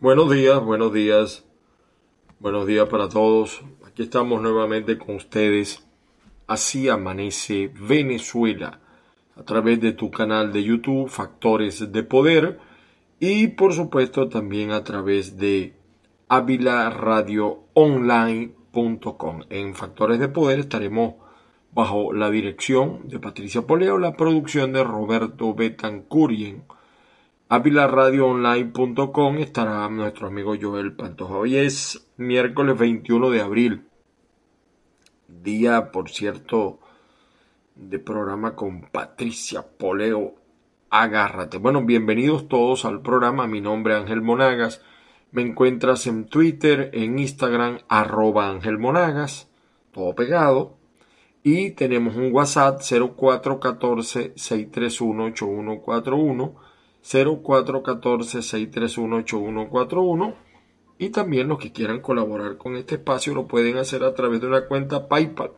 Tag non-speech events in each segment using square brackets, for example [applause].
Buenos días, buenos días, buenos días para todos. Aquí estamos nuevamente con ustedes. Así amanece Venezuela a través de tu canal de YouTube Factores de Poder y por supuesto también a través de Online.com. En Factores de Poder estaremos bajo la dirección de Patricia Poleo, la producción de Roberto Betancurien apilaradioonline.com estará nuestro amigo Joel Pantoja. Hoy es miércoles 21 de abril, día, por cierto, de programa con Patricia Poleo. Agárrate. Bueno, bienvenidos todos al programa. Mi nombre es Ángel Monagas. Me encuentras en Twitter, en Instagram, arroba Ángel Monagas, todo pegado. Y tenemos un WhatsApp 0414 631 8141 0414-631-8141. Y también los que quieran colaborar con este espacio lo pueden hacer a través de una cuenta PayPal.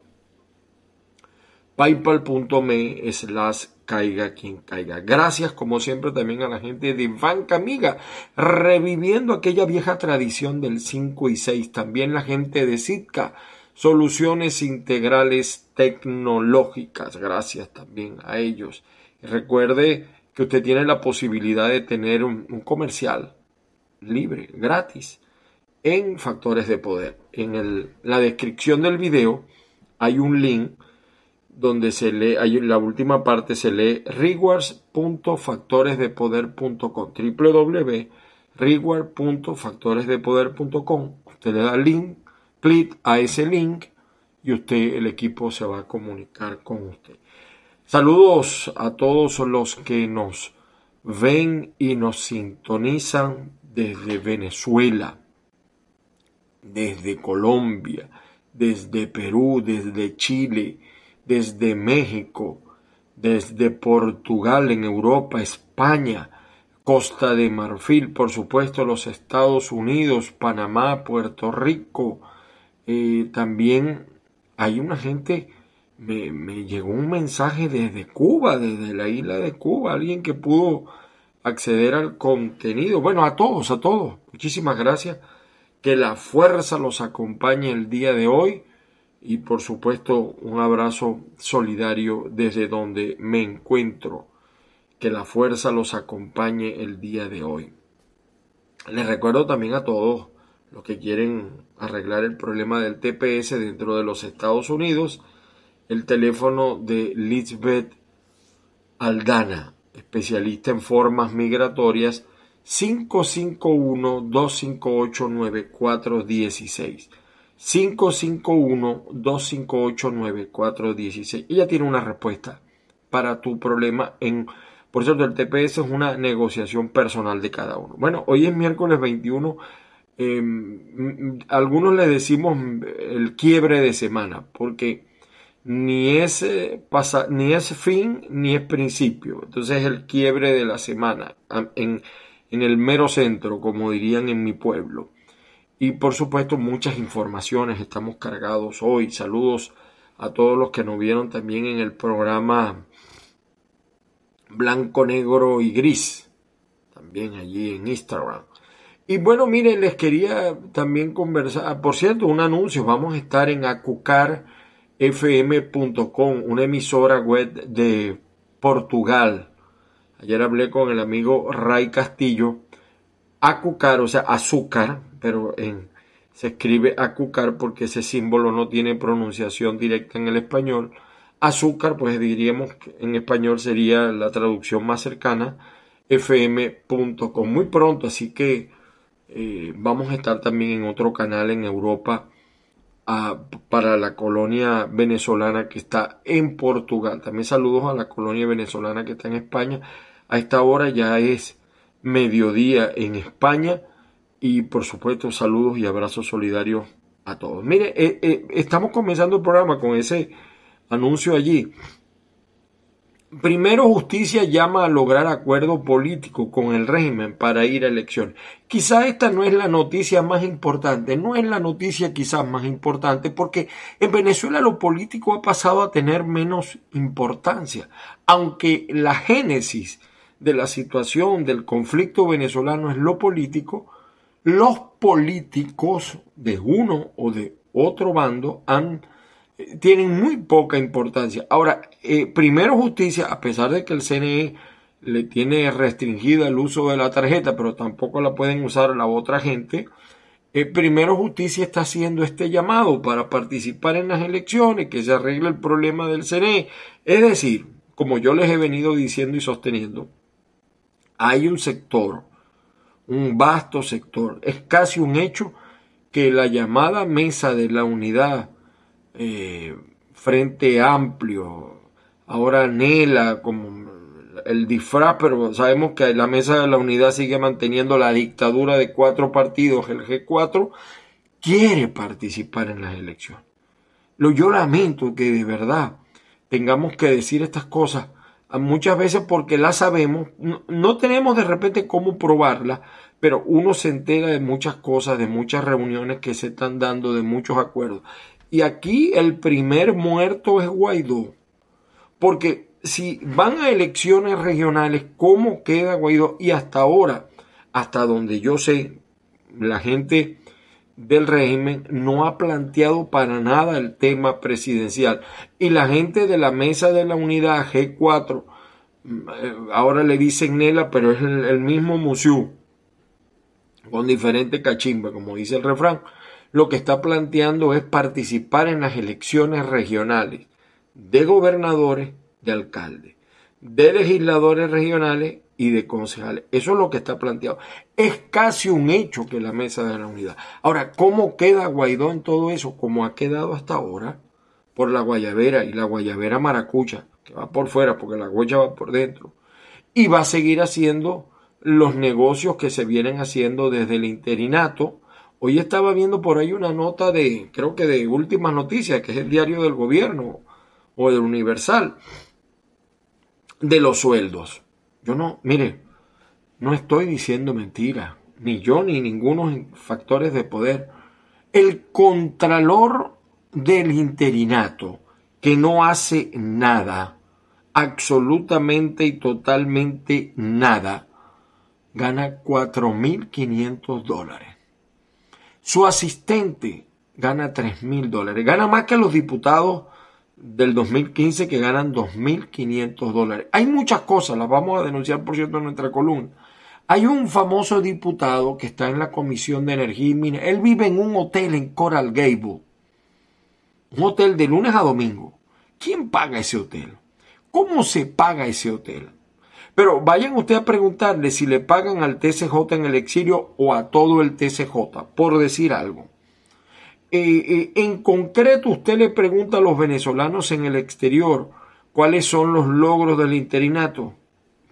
PayPal.me slash caiga quien caiga. Gracias como siempre también a la gente de Banca Amiga, reviviendo aquella vieja tradición del 5 y 6. También la gente de Sitka, soluciones integrales tecnológicas. Gracias también a ellos. Recuerde que usted tiene la posibilidad de tener un, comercial libre, gratis, en Factores de Poder. En el, la descripción del video hay un link donde se lee, hay la última parte se lee rewards.factoresdepoder.com Usted le da link, clic a ese link y usted, el equipo se va a comunicar con usted. Saludos a todos los que nos ven y nos sintonizan desde Venezuela, desde Colombia, desde Perú, desde Chile, desde México, desde Portugal en Europa, España, Costa de Marfil, por supuesto los Estados Unidos, Panamá, Puerto Rico. Eh, también hay una gente me, llegó un mensaje desde Cuba, desde la isla de Cuba, alguien que pudo acceder al contenido. Bueno, a todos, a todos. Muchísimas gracias. Que la fuerza los acompañe el día de hoy. Y por supuesto, un abrazo solidario desde donde me encuentro. Que la fuerza los acompañe el día de hoy. Les recuerdo también a todos los que quieren arreglar el problema del TPS dentro de los Estados Unidos el teléfono de Lisbeth Aldana, especialista en formas migratorias 551-258-9416. 551-258-9416. Ella tiene una respuesta para tu problema en... Por cierto, el TPS es una negociación personal de cada uno. Bueno, hoy es miércoles 21. Em, algunos le decimos el quiebre de semana, porque ni es, pasa, ni es fin ni es principio. Entonces es el quiebre de la semana en, en el mero centro, como dirían en mi pueblo. Y por supuesto muchas informaciones, estamos cargados hoy. Saludos a todos los que nos vieron también en el programa Blanco, Negro y Gris, también allí en Instagram. Y bueno, miren, les quería también conversar, ah, por cierto, un anuncio, vamos a estar en Acucar fm.com, una emisora web de Portugal. Ayer hablé con el amigo Ray Castillo. Acucar, o sea, azúcar, pero se escribe acucar porque ese símbolo no tiene pronunciación directa en el español. Azúcar, pues diríamos que en español sería la traducción más cercana, fm.com. Muy pronto, así que eh, vamos a estar también en otro canal en Europa para la colonia venezolana que está en Portugal. También saludos a la colonia venezolana que está en España. A esta hora ya es mediodía en España y por supuesto saludos y abrazos solidarios a todos. Mire, eh, eh, estamos comenzando el programa con ese anuncio allí. Primero, justicia llama a lograr acuerdo político con el régimen para ir a elección. Quizá esta no es la noticia más importante, no es la noticia quizás más importante, porque en Venezuela lo político ha pasado a tener menos importancia, aunque la génesis de la situación del conflicto venezolano es lo político, los políticos de uno o de otro bando han tienen muy poca importancia. Ahora, eh, primero justicia, a pesar de que el CNE le tiene restringida el uso de la tarjeta, pero tampoco la pueden usar la otra gente, eh, primero justicia está haciendo este llamado para participar en las elecciones, que se arregle el problema del CNE. Es decir, como yo les he venido diciendo y sosteniendo, hay un sector, un vasto sector, es casi un hecho que la llamada mesa de la unidad eh, frente amplio, ahora anhela como el disfraz, pero sabemos que la mesa de la unidad sigue manteniendo la dictadura de cuatro partidos, el G4, quiere participar en las elecciones. Lo yo lamento que de verdad tengamos que decir estas cosas muchas veces porque las sabemos, no, no tenemos de repente cómo probarlas, pero uno se entera de muchas cosas, de muchas reuniones que se están dando, de muchos acuerdos. Y aquí el primer muerto es Guaidó. Porque si van a elecciones regionales, ¿cómo queda Guaidó? Y hasta ahora, hasta donde yo sé, la gente del régimen no ha planteado para nada el tema presidencial. Y la gente de la mesa de la unidad G4, mm, eh, ahora le dicen Nela, pero es el, mismo museo, con diferente cachimba, como dice el refrán lo que está planteando es participar en las elecciones regionales de gobernadores, de alcaldes, de legisladores regionales y de concejales. Eso es lo que está planteado. Es casi un hecho que la mesa de la unidad. Ahora, ¿cómo queda Guaidó en todo eso? Como ha quedado hasta ahora, por la guayabera y la guayabera maracucha, que va por fuera porque la guaya va por dentro. Y va a seguir haciendo los negocios que se vienen haciendo desde el interinato Hoy estaba viendo por ahí una nota de, creo que de Últimas Noticias, que es el diario del gobierno o del Universal, de los sueldos. Yo no, mire, no estoy diciendo mentira, ni yo ni ninguno factores de poder. El contralor del interinato, que no hace nada, absolutamente y totalmente nada, gana 4.500 dólares. Su asistente gana 3.000 mil dólares. Gana más que los diputados del 2015 que ganan 2.500 dólares. Hay muchas cosas, las vamos a denunciar por cierto en nuestra columna. Hay un famoso diputado que está en la Comisión de Energía y Minas. Él vive en un hotel en Coral Gable. Un hotel de lunes a domingo. ¿Quién paga ese hotel? ¿Cómo se paga ese hotel? Pero vayan ustedes a preguntarle si le pagan al TCJ en el exilio o a todo el TCJ, por decir algo. Eh, eh, en concreto, usted le pregunta a los venezolanos en el exterior cuáles son los logros del interinato.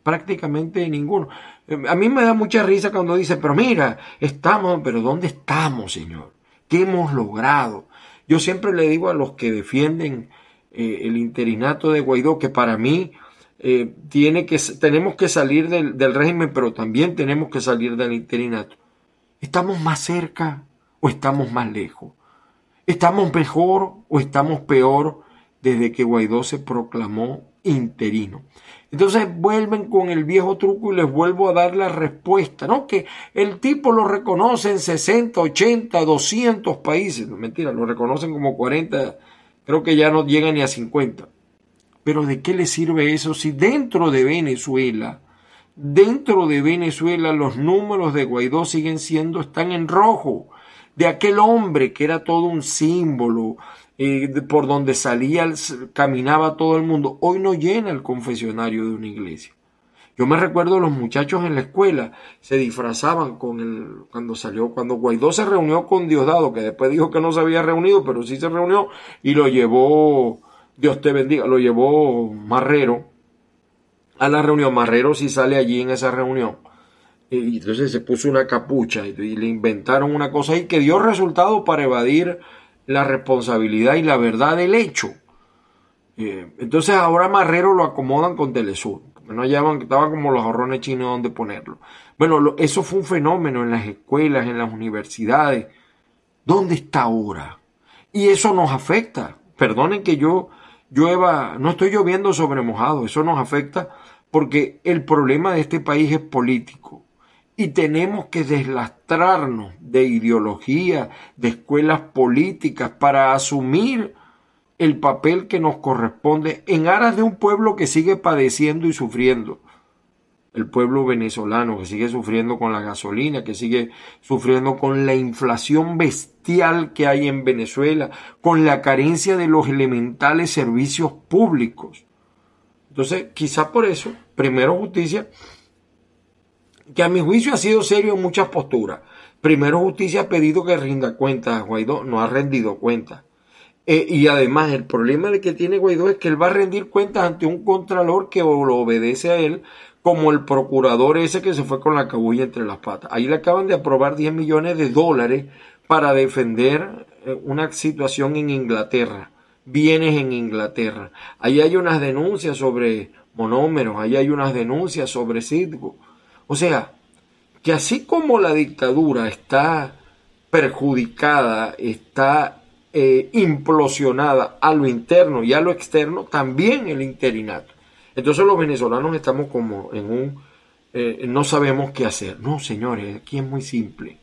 Prácticamente ninguno. Eh, a mí me da mucha risa cuando dice, pero mira, estamos, pero ¿dónde estamos, señor? ¿Qué hemos logrado? Yo siempre le digo a los que defienden el interinato de Guaidó que para mí eh, tiene que, tenemos que salir del, régimen, pero también tenemos que salir del interinato. ¿Estamos más cerca o estamos más lejos? ¿Estamos mejor o estamos peor desde que Guaidó se proclamó interino? Entonces vuelven con el viejo truco y les vuelvo a dar la respuesta, ¿no? Que el tipo lo reconoce en 60, 80, 200 países. mentira, lo reconocen como 40, creo que ya no llega ni a 50 pero ¿de qué le sirve eso si dentro de Venezuela, dentro de Venezuela los números de Guaidó siguen siendo, están en rojo? De aquel hombre que era todo un símbolo, eh, por donde salía, caminaba todo el mundo, hoy no llena el confesionario de una iglesia. Yo me recuerdo los muchachos en la escuela se disfrazaban con el cuando salió cuando Guaidó se reunió con Diosdado que después dijo que no se había reunido pero sí se reunió y lo llevó Dios te bendiga. Lo llevó Marrero a la reunión. Marrero sí sale allí en esa reunión. Y entonces se puso una capucha y le inventaron una cosa y que dio resultado para evadir la responsabilidad y la verdad del hecho. Eh, entonces ahora Marrero lo acomodan con Telesur. No llevan, estaban como los jorrones chinos donde ponerlo. Bueno, eso fue un fenómeno en las escuelas, en las universidades. ¿Dónde está ahora? Y eso nos afecta. Perdonen que yo llueva, no estoy lloviendo sobre mojado, eso nos afecta porque el problema de este país es político y tenemos que deslastrarnos de ideología, de escuelas políticas para asumir el papel que nos corresponde en aras de un pueblo que sigue padeciendo y sufriendo el pueblo venezolano que sigue sufriendo con la gasolina, que sigue sufriendo con la inflación bestial que hay en Venezuela, con la carencia de los elementales servicios públicos. Entonces, quizá por eso, primero justicia, que a mi juicio ha sido serio en muchas posturas. Primero justicia ha pedido que rinda cuentas a Guaidó, no ha rendido cuentas. Eh, y además el problema de que tiene Guaidó es que él va a rendir cuentas ante un contralor que lo obedece a él, como el procurador ese que se fue con la cabulla entre las patas. Ahí le acaban de aprobar 10 millones de dólares para defender eh, una situación en Inglaterra, bienes en Inglaterra. Ahí hay unas denuncias sobre monómeros, ahí hay unas denuncias sobre Sidgo. O sea, que así como la dictadura está perjudicada, está eh, implosionada a lo interno y a lo externo, también el interinato. Entonces los venezolanos estamos como en un... Eh, no sabemos qué hacer. No, señores, aquí es muy simple.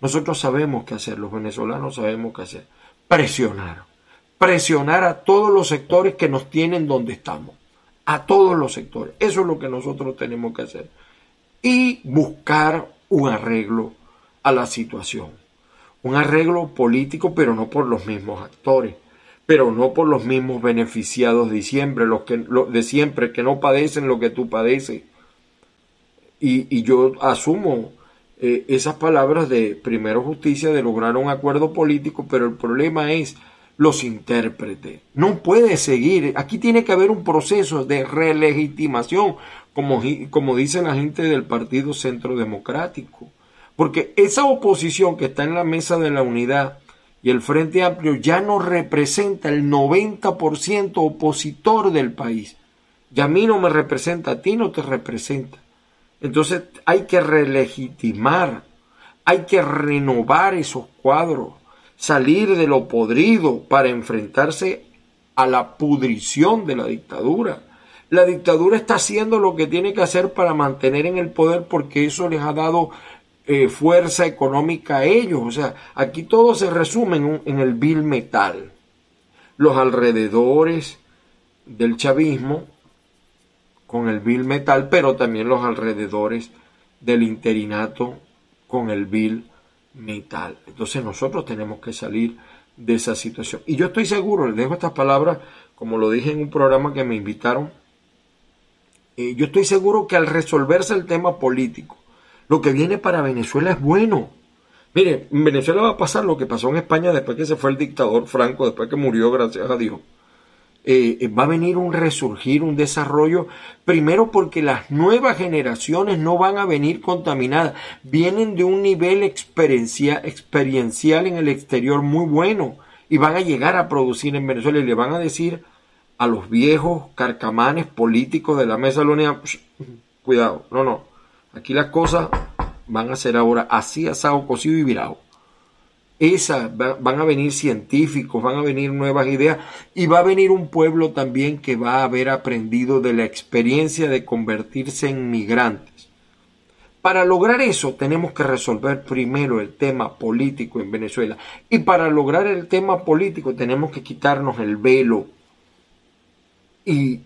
Nosotros sabemos qué hacer, los venezolanos sabemos qué hacer. Presionar. Presionar a todos los sectores que nos tienen donde estamos. A todos los sectores. Eso es lo que nosotros tenemos que hacer. Y buscar un arreglo a la situación. Un arreglo político, pero no por los mismos actores pero no por los mismos beneficiados de siempre, los que, de siempre, que no padecen lo que tú padeces. Y, y yo asumo eh, esas palabras de primero justicia, de lograr un acuerdo político, pero el problema es los intérpretes. No puede seguir. Aquí tiene que haber un proceso de relegitimación, como, como dice la gente del Partido Centro Democrático. Porque esa oposición que está en la mesa de la unidad y el Frente Amplio ya no representa el 90% opositor del país. Y a mí no me representa, a ti no te representa. Entonces hay que relegitimar, hay que renovar esos cuadros, salir de lo podrido para enfrentarse a la pudrición de la dictadura. La dictadura está haciendo lo que tiene que hacer para mantener en el poder porque eso les ha dado eh, fuerza económica a ellos. O sea, aquí todo se resume en, el vil metal. Los alrededores del chavismo con el vil metal, pero también los alrededores del interinato con el vil metal. Entonces nosotros tenemos que salir de esa situación. Y yo estoy seguro, les dejo estas palabras, como lo dije en un programa que me invitaron, eh, yo estoy seguro que al resolverse el tema político, lo que viene para Venezuela es bueno. Mire, en Venezuela va a pasar lo que pasó en España después que se fue el dictador Franco, después que murió, gracias a Dios. Eh, eh, va a venir un resurgir, un desarrollo, primero porque las nuevas generaciones no van a venir contaminadas, vienen de un nivel experiencia, experiencial en el exterior muy bueno y van a llegar a producir en Venezuela y le van a decir a los viejos carcamanes políticos de la mesa lonia cuidado, no, no, Aquí las cosas van a ser ahora así, asado, cocido y virado. Esas van a venir científicos, van a venir nuevas ideas y va a venir un pueblo también que va a haber aprendido de la experiencia de convertirse en migrantes. Para lograr eso tenemos que resolver primero el tema político en Venezuela y para lograr el tema político tenemos que quitarnos el velo y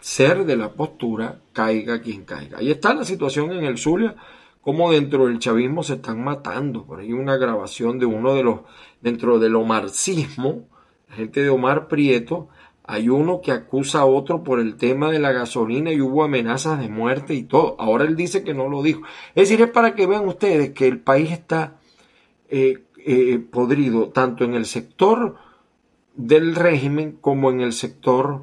ser de la postura, caiga quien caiga. Ahí está la situación en el Zulia, como dentro del chavismo se están matando. Por ahí una grabación de uno de los, dentro del omarcismo, la gente de Omar Prieto, hay uno que acusa a otro por el tema de la gasolina y hubo amenazas de muerte y todo. Ahora él dice que no lo dijo. Es decir, es para que vean ustedes que el país está eh, eh, podrido, tanto en el sector del régimen como en el sector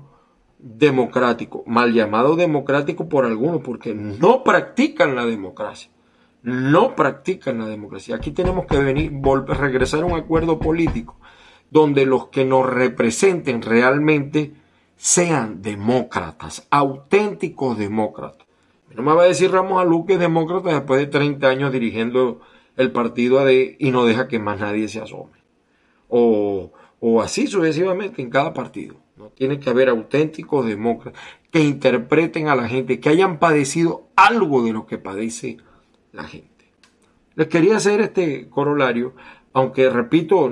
democrático, mal llamado democrático por algunos, porque no practican la democracia. No practican la democracia. Aquí tenemos que venir, volver, regresar a un acuerdo político donde los que nos representen realmente sean demócratas, auténticos demócratas. No me va a decir Ramos Alú que es demócrata después de 30 años dirigiendo el partido AD y no deja que más nadie se asome. o así sucesivamente en cada partido. No tiene que haber auténticos demócratas que interpreten a la gente, que hayan padecido algo de lo que padece la gente. Les quería hacer este corolario, aunque repito,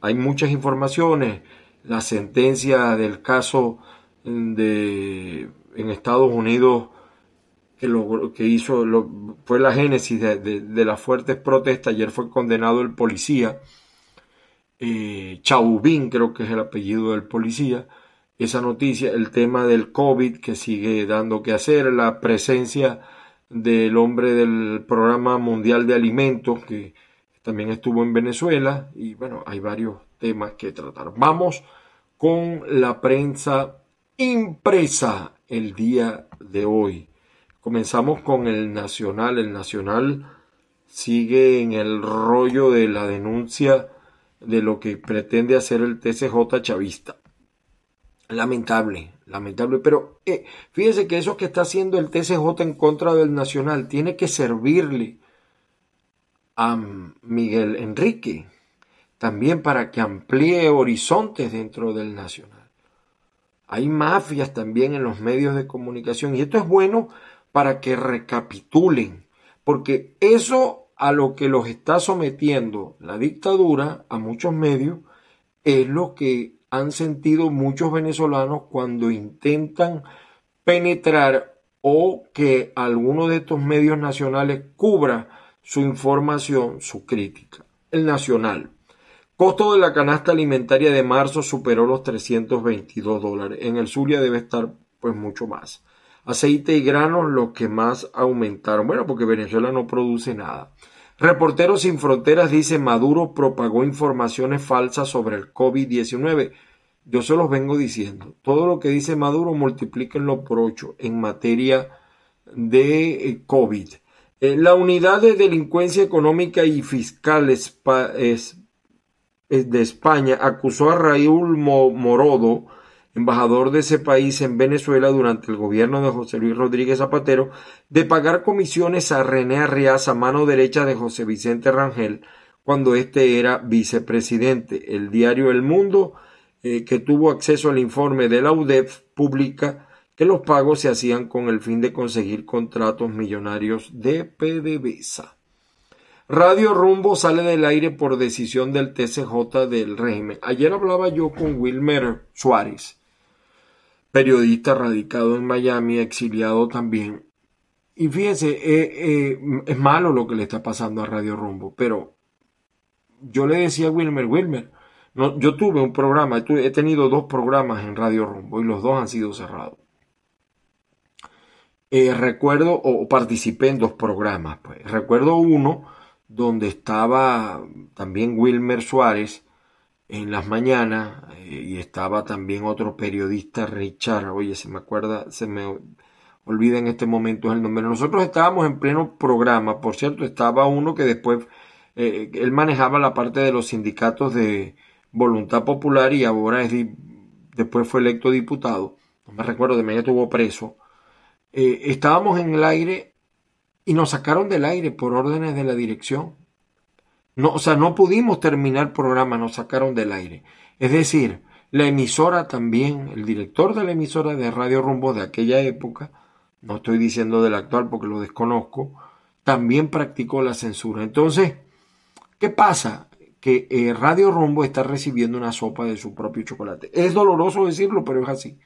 hay muchas informaciones, la sentencia del caso mm, de en Estados Unidos que, lo, que hizo fue la génesis de, las fuertes protestas. Ayer fue condenado el policía, eh, Chauvin creo que es el apellido del policía, esa noticia, el tema del COVID que sigue dando que hacer, la presencia del hombre del Programa Mundial de Alimentos que también estuvo en Venezuela y bueno, hay varios temas que tratar. Vamos con la prensa impresa el día de hoy. Comenzamos con el Nacional. El Nacional sigue en el rollo de la denuncia de lo que pretende hacer el TCJ chavista. Lamentable, lamentable. Pero eh, fíjese que eso que está haciendo el TCJ en contra del Nacional tiene que servirle a Miguel Enrique también para que amplíe horizontes dentro del Nacional. Hay mafias también en los medios de comunicación y esto es bueno para que recapitulen, porque eso a lo que los está sometiendo la dictadura, a muchos medios, es lo que han sentido muchos venezolanos cuando intentan penetrar o que alguno de estos medios nacionales cubra su información, su crítica. El nacional. Costo de la canasta alimentaria de marzo superó los 322 dólares. En el Zulia debe estar pues mucho más. Aceite y granos los que más aumentaron. Bueno, porque Venezuela no produce nada. Reporteros Sin Fronteras dice Maduro propagó informaciones falsas sobre el COVID-19. Yo se los vengo diciendo. Todo lo que dice Maduro multiplíquenlo por ocho en materia de eh, COVID. Eh, la unidad de delincuencia económica y fiscal de España acusó a Raúl Morodo embajador de ese país en Venezuela durante el gobierno de José Luis Rodríguez Zapatero, de pagar comisiones a René Arriaza, mano derecha de José Vicente Rangel, cuando éste era vicepresidente. El diario El Mundo, eh, que tuvo acceso al informe de la UDEF, publica que los pagos se hacían con el fin de conseguir contratos millonarios de PDVSA. Radio Rumbo sale del aire por decisión del TCJ del régimen. Ayer hablaba yo con Wilmer Suárez periodista radicado en Miami, exiliado también. Y fíjense, eh, eh, es malo lo que le está pasando a Radio Rumbo, pero yo le decía a Wilmer, Wilmer, yo tuve un programa, he tenido dos programas en Radio Rumbo y los dos han sido cerrados. Eh, recuerdo, o participé en dos programas, pues. Recuerdo uno donde estaba también Wilmer Suárez en las mañanas eh, y estaba también otro periodista, Richard, oye, se me acuerda, se me olvida en este momento el nombre. Nosotros estábamos en pleno programa, por cierto, estaba uno que después, eh, él manejaba la parte de los sindicatos de Voluntad Popular y ahora es después fue electo diputado, no me recuerdo, de media estuvo preso. Eh, estábamos en el aire y nos sacaron del aire por órdenes de la dirección. No, o sea, no pudimos terminar el programa, nos sacaron del aire. Es decir, la emisora también, el director de la emisora de Radio Rumbo de aquella época, no estoy diciendo del actual porque lo desconozco, también practicó la censura. Entonces, ¿qué pasa? Que eh, Radio Rumbo está recibiendo una sopa de su propio chocolate. Es doloroso decirlo, pero es así.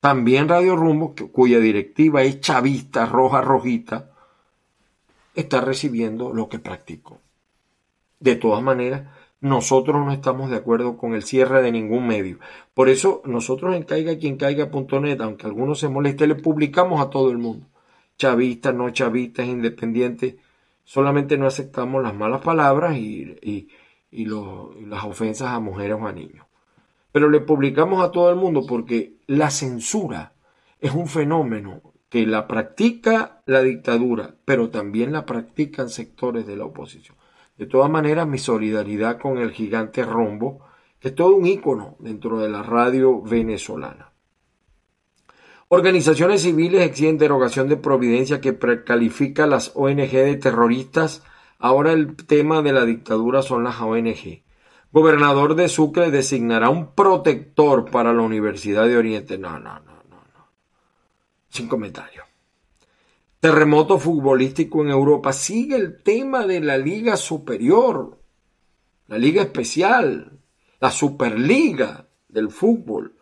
También Radio Rumbo, cuya directiva es chavista, roja, rojita, está recibiendo lo que practicó. De todas maneras, nosotros no estamos de acuerdo con el cierre de ningún medio. Por eso, nosotros en caiga quien caiga.net, aunque algunos se moleste, le publicamos a todo el mundo. Chavistas, no chavistas, independientes. Solamente no aceptamos las malas palabras y las ofensas a mujeres o a niños. Pero le publicamos a todo el mundo porque la censura es un fenómeno que la practica la dictadura, pero también la practican sectores de la oposición. De todas maneras, mi solidaridad con el gigante Rombo, que es todo un ícono dentro de la radio venezolana. Organizaciones civiles exigen derogación de providencia que precalifica a las ONG de terroristas. Ahora el tema de la dictadura son las ONG. Gobernador de Sucre designará un protector para la Universidad de Oriente. No, no, no, no, no. Sin comentario terremoto futbolístico en Europa. Sigue el tema de la Liga Superior, la Liga Especial, la Superliga del fútbol.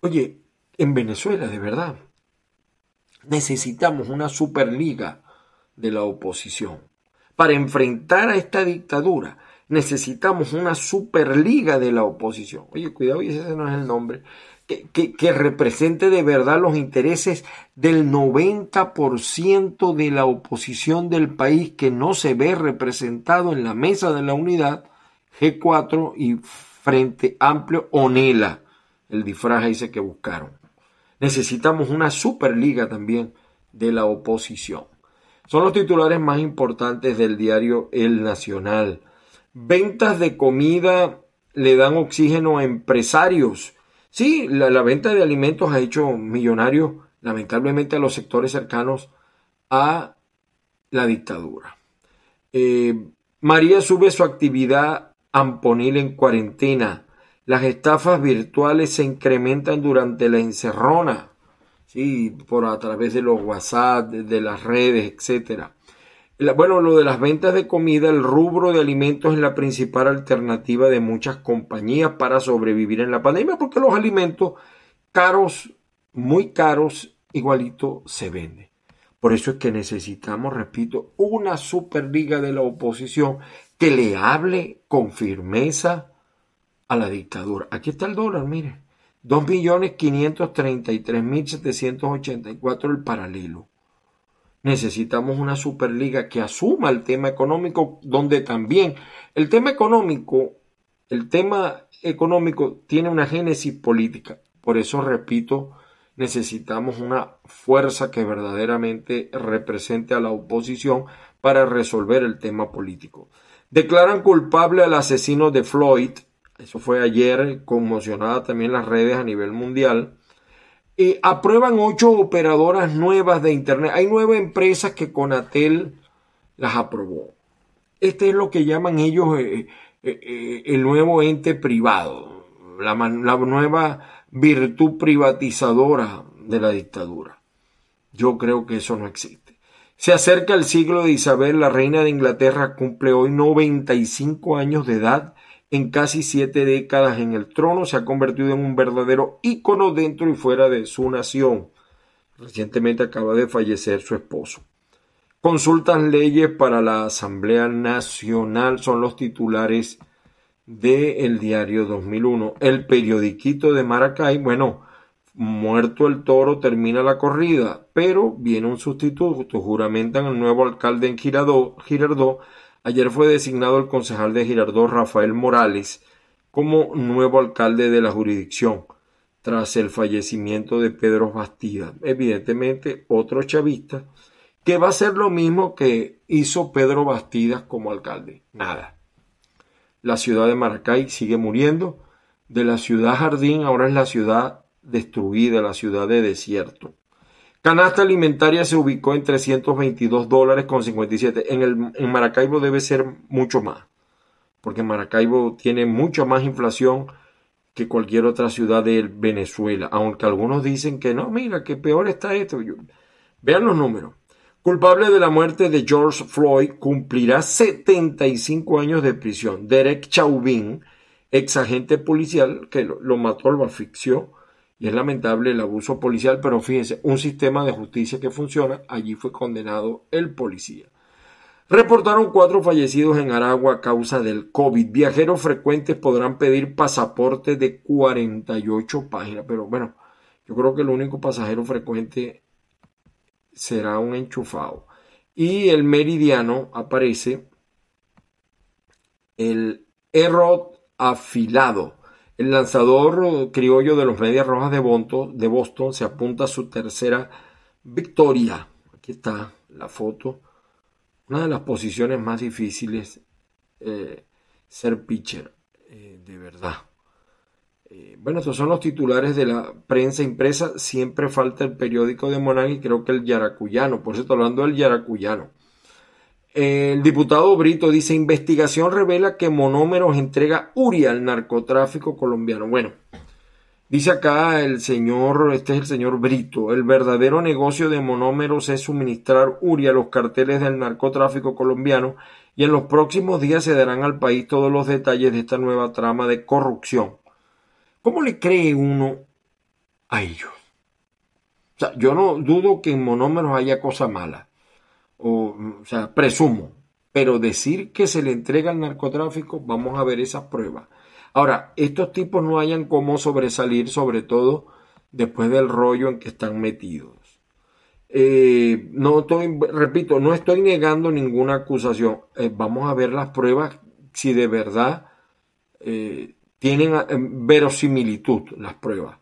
Oye, en Venezuela, de verdad, necesitamos una Superliga de la oposición. Para enfrentar a esta dictadura, necesitamos una Superliga de la oposición. Oye, cuidado, ese no es el nombre que, represente de verdad los intereses del 90% de la oposición del país que no se ve representado en la mesa de la unidad G4 y Frente Amplio Onela, el disfraz ese que buscaron. Necesitamos una superliga también de la oposición. Son los titulares más importantes del diario El Nacional. Ventas de comida le dan oxígeno a empresarios Sí, la, venta de alimentos ha hecho millonarios, lamentablemente, a los sectores cercanos a la dictadura. Eh, María sube su actividad amponil en cuarentena. Las estafas virtuales se incrementan durante la encerrona, sí, por a través de los WhatsApp, de las redes, etcétera bueno, lo de las ventas de comida, el rubro de alimentos es la principal alternativa de muchas compañías para sobrevivir en la pandemia, porque los alimentos caros, muy caros, igualito se venden. Por eso es que necesitamos, repito, una superliga de la oposición que le hable con firmeza a la dictadura. Aquí está el dólar, mire. 2.533.784 el paralelo. Necesitamos una superliga que asuma el tema económico, donde también el tema económico, el tema económico tiene una génesis política. Por eso, repito, necesitamos una fuerza que verdaderamente represente a la oposición para resolver el tema político. Declaran culpable al asesino de Floyd, eso fue ayer, conmocionada también las redes a nivel mundial. Eh, aprueban ocho operadoras nuevas de Internet. Hay nueve empresas que Conatel las aprobó. Este es lo que llaman ellos eh, eh, el nuevo ente privado, la, la nueva virtud privatizadora de la dictadura. Yo creo que eso no existe. Se acerca el siglo de Isabel, la reina de Inglaterra cumple hoy 95 años de edad en casi siete décadas en el trono, se ha convertido en un verdadero ícono dentro y fuera de su nación. Recientemente acaba de fallecer su esposo. Consultas leyes para la Asamblea Nacional son los titulares del Diario 2001. El periodiquito de Maracay, bueno, muerto el toro termina la corrida, pero viene un sustituto, juramentan al nuevo alcalde en Girardó Ayer fue designado el concejal de Girardot Rafael Morales como nuevo alcalde de la jurisdicción, tras el fallecimiento de Pedro Bastidas, evidentemente otro chavista, que va a ser lo mismo que hizo Pedro Bastidas como alcalde. Nada. La ciudad de Maracay sigue muriendo. De la ciudad jardín ahora es la ciudad destruida, la ciudad de desierto. Canasta alimentaria se ubicó en 322 dólares con 57. En, el, Maracaibo debe ser mucho más, porque Maracaibo tiene mucha más inflación que cualquier otra ciudad de Venezuela, aunque algunos dicen que no, mira, que peor está esto. vean los números. Culpable de la muerte de George Floyd cumplirá 75 años de prisión. Derek Chauvin, ex agente policial que lo, mató, lo asfixió, y es lamentable el abuso policial, pero fíjense, un sistema de justicia que funciona, allí fue condenado el policía. Reportaron cuatro fallecidos en Aragua a causa del COVID. Viajeros frecuentes podrán pedir pasaporte de 48 páginas, pero bueno, yo creo que el único pasajero frecuente será un enchufado. Y el meridiano aparece el error afilado. El lanzador eh, criollo de los Medias Rojas de Boston, se apunta a su tercera victoria. Aquí está la foto. Una de las posiciones más difíciles eh, ser pitcher, eh, de verdad. bueno, estos son los titulares de la prensa impresa. Siempre falta el periódico de monagui y creo que el Yaracuyano. Por estoy hablando del Yaracuyano. El diputado Brito dice, investigación revela que Monómeros entrega Uria al narcotráfico colombiano. Bueno, dice acá el señor, este es el señor Brito, el verdadero negocio de Monómeros es suministrar Uria a los carteles del narcotráfico colombiano y en los próximos días se darán al país todos los detalles de esta nueva trama de corrupción. ¿Cómo le cree uno a ellos? O sea, yo no dudo que en Monómeros haya cosa mala o, sea, presumo, pero decir que se le entrega al narcotráfico, vamos a ver esas pruebas. Ahora, estos tipos no hayan cómo sobresalir, sobre todo después del rollo en que están metidos. Eh, no repito, no estoy negando ninguna acusación. Eh, vamos a ver las pruebas si de verdad eh, tienen verosimilitud las pruebas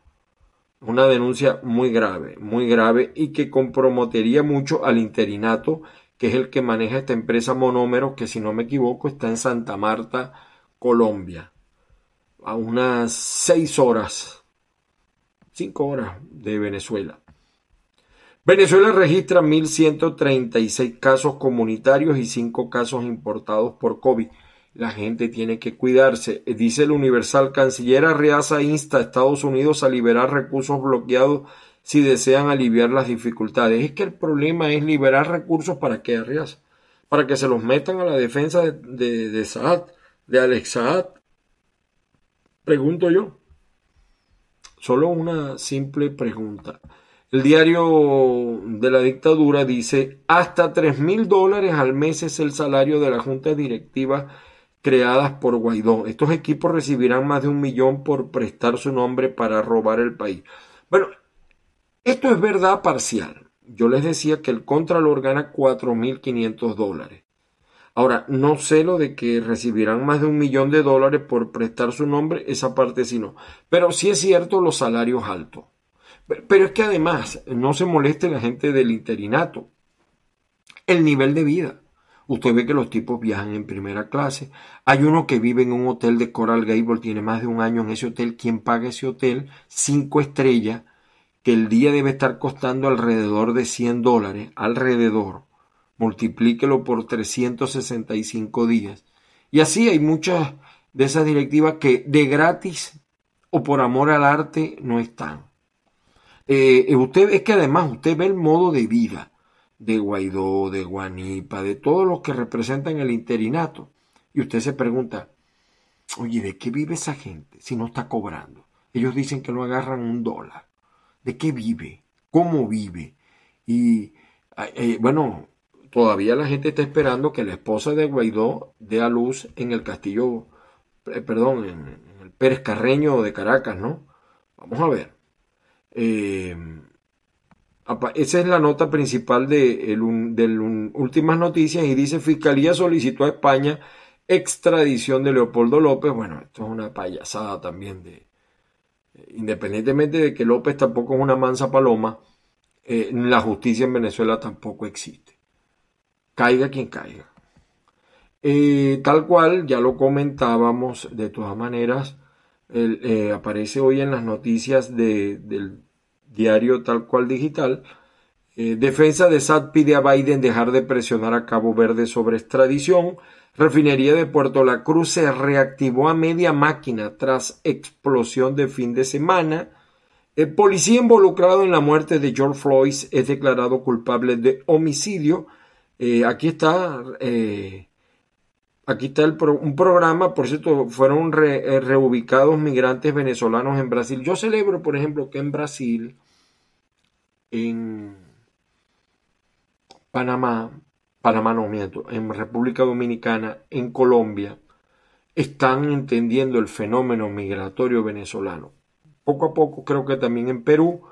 una denuncia muy grave, muy grave y que comprometería mucho al interinato, que es el que maneja esta empresa monómero que si no me equivoco está en Santa Marta, Colombia, a unas seis horas, cinco horas de Venezuela. Venezuela registra 1.136 casos comunitarios y cinco casos importados por COVID. La gente tiene que cuidarse, eh, dice el Universal. Canciller Arriaza insta a Estados Unidos a liberar recursos bloqueados si desean aliviar las dificultades. Es que el problema es liberar recursos para que Arriaza, para que se los metan a la defensa de, de, de Saad, de Alex Saad. Pregunto yo. Solo una simple pregunta. El diario de la dictadura dice, hasta tres mil dólares al mes es el salario de la junta directiva creadas por Guaidó. Estos equipos recibirán más de un millón por prestar su nombre para robar el país. Bueno, esto es verdad parcial. Yo les decía que el Contralor gana 4.500 dólares. Ahora, no sé lo de que recibirán más de un millón de dólares por prestar su nombre, esa parte sí no. Pero sí es cierto los salarios altos. Pero es que además, no se moleste la gente del interinato. El nivel de vida. Usted ve que los tipos viajan en primera clase. Hay uno que vive en un hotel de Coral Gable, tiene más de un año en ese hotel. ¿Quién paga ese hotel? Cinco estrellas, que el día debe estar costando alrededor de 100 dólares, alrededor. Multiplíquelo por 365 días. Y así hay muchas de esas directivas que de gratis o por amor al arte no están. Eh, eh, usted es que además usted ve el modo de vida de Guaidó, de Guanipa, de todos los que representan el interinato. Y usted se pregunta, oye, ¿de qué vive esa gente si no está cobrando? Ellos dicen que no agarran un dólar. ¿De qué vive? ¿Cómo vive? Y ah, eh, bueno, todavía la gente está esperando que la esposa de Guaidó dé a luz en el castillo, eh, perdón, en, en, el Pérez Carreño de Caracas, ¿no? Vamos a ver. Eh, esa es la nota principal de, el, Últimas Noticias y dice Fiscalía solicitó a España extradición de Leopoldo López. Bueno, esto es una payasada también de... Eh, independientemente de que López tampoco es una mansa paloma, eh, la justicia en Venezuela tampoco existe. Caiga quien caiga. Eh, tal cual, ya lo comentábamos de todas maneras, aparece hoy en las noticias de, del diario tal cual digital, eh, defensa de SAT pide a Biden dejar de presionar a Cabo Verde sobre extradición. Refinería de Puerto La Cruz se reactivó a media máquina tras explosión de fin de semana. El policía involucrado en la muerte de George Floyd es declarado culpable de homicidio. Eh, aquí está, eh, aquí un programa, por cierto, fueron reubicados migrantes venezolanos en Brasil. Yo celebro, por ejemplo, que en Brasil en Panamá, Panamá no miento, en República Dominicana, en Colombia, están entendiendo el fenómeno migratorio venezolano. Poco a poco creo que también en Perú,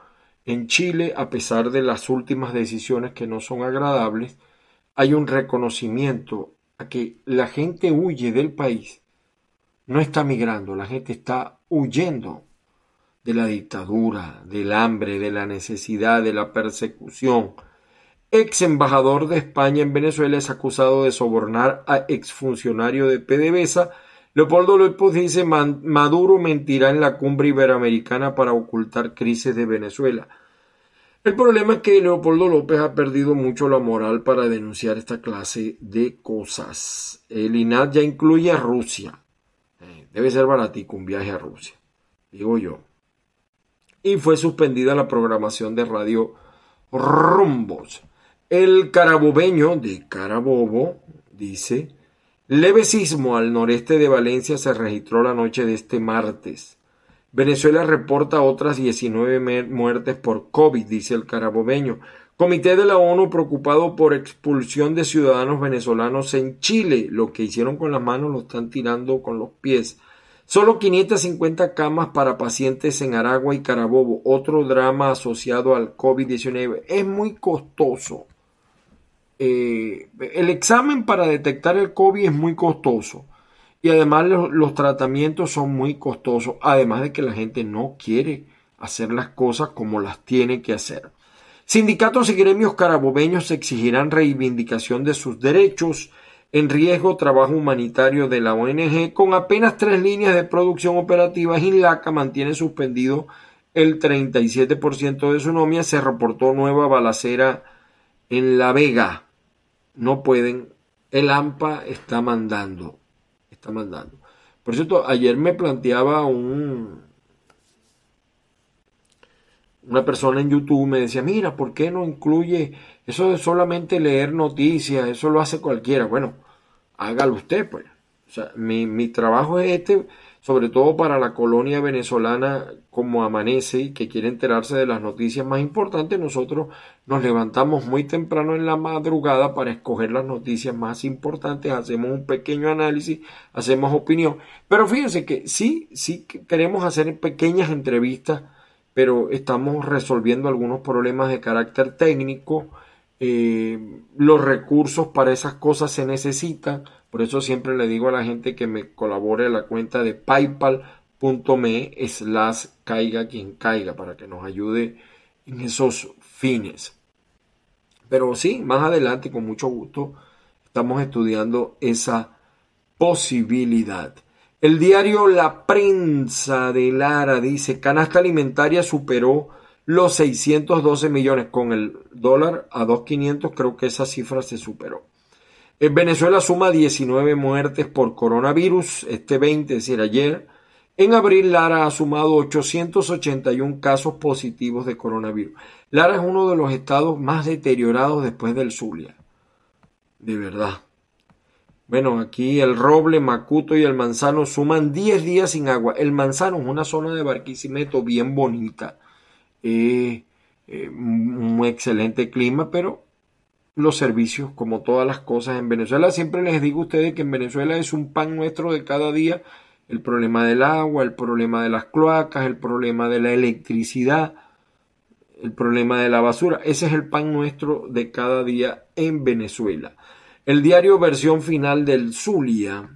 en Chile, a pesar de las últimas decisiones que no son agradables, hay un reconocimiento a que la gente huye del país, no está migrando, la gente está huyendo de la dictadura, del hambre, de la necesidad, de la persecución. Ex embajador de España en Venezuela es acusado de sobornar a exfuncionario de PDVSA. Leopoldo López dice Maduro mentirá en la cumbre iberoamericana para ocultar crisis de Venezuela. El problema es que Leopoldo López ha perdido mucho la moral para denunciar esta clase de cosas. El INAD ya incluye a Rusia. Eh, debe ser baratico un viaje a Rusia, digo yo y fue suspendida la programación de radio Rumbos. El carabobeño de Carabobo dice, leve sismo al noreste de Valencia se registró la noche de este martes. Venezuela reporta otras 19 muertes por COVID, dice el carabobeño. Comité de la ONU preocupado por expulsión de ciudadanos venezolanos en Chile. Lo que hicieron con las manos lo están tirando con los pies. Solo 550 camas para pacientes en Aragua y Carabobo, otro drama asociado al COVID-19. Es muy costoso. Eh, el examen para detectar el COVID es muy costoso. Y además los, los, tratamientos son muy costosos. Además de que la gente no quiere hacer las cosas como las tiene que hacer. Sindicatos y gremios carabobeños exigirán reivindicación de sus derechos en riesgo trabajo humanitario de la ONG, con apenas tres líneas de producción operativa, laca mantiene suspendido el 37% de su nomia. Se reportó nueva balacera en La Vega. No pueden. El AMPA está mandando. Está mandando. Por cierto, ayer me planteaba un, una persona en YouTube me decía, mira, ¿por qué no incluye eso de solamente leer noticias? Eso lo hace cualquiera. Bueno, hágalo usted, pues. O sea, mi, mi trabajo es este, sobre todo para la colonia venezolana como amanece y que quiere enterarse de las noticias más importantes, nosotros nos levantamos muy temprano en la madrugada para escoger las noticias más importantes, hacemos un pequeño análisis, hacemos opinión, pero fíjense que sí, sí queremos hacer pequeñas entrevistas, pero estamos resolviendo algunos problemas de carácter técnico, eh, los recursos para esas cosas se necesitan. Por eso siempre le digo a la gente que me colabore a la cuenta de paypal.me slash caiga quien caiga para que nos ayude en esos fines. Pero sí, más adelante con mucho gusto estamos estudiando esa posibilidad. El diario La Prensa de Lara dice, canasta alimentaria superó los 612 millones con el dólar a 2.500, creo que esa cifra se superó. En Venezuela suma 19 muertes por coronavirus este 20, es decir, ayer. En abril, Lara ha sumado 881 casos positivos de coronavirus. Lara es uno de los estados más deteriorados después del Zulia. De verdad. Bueno, aquí el roble, Macuto y el manzano suman 10 días sin agua. El manzano es una zona de Barquisimeto bien bonita eh, un excelente clima, pero los servicios, como todas las cosas en Venezuela, siempre les digo a ustedes que en Venezuela es un pan nuestro de cada día, el problema del agua, el problema de las cloacas, el problema de la electricidad, el problema de la basura, ese es el pan nuestro de cada día en Venezuela. El diario versión final del Zulia,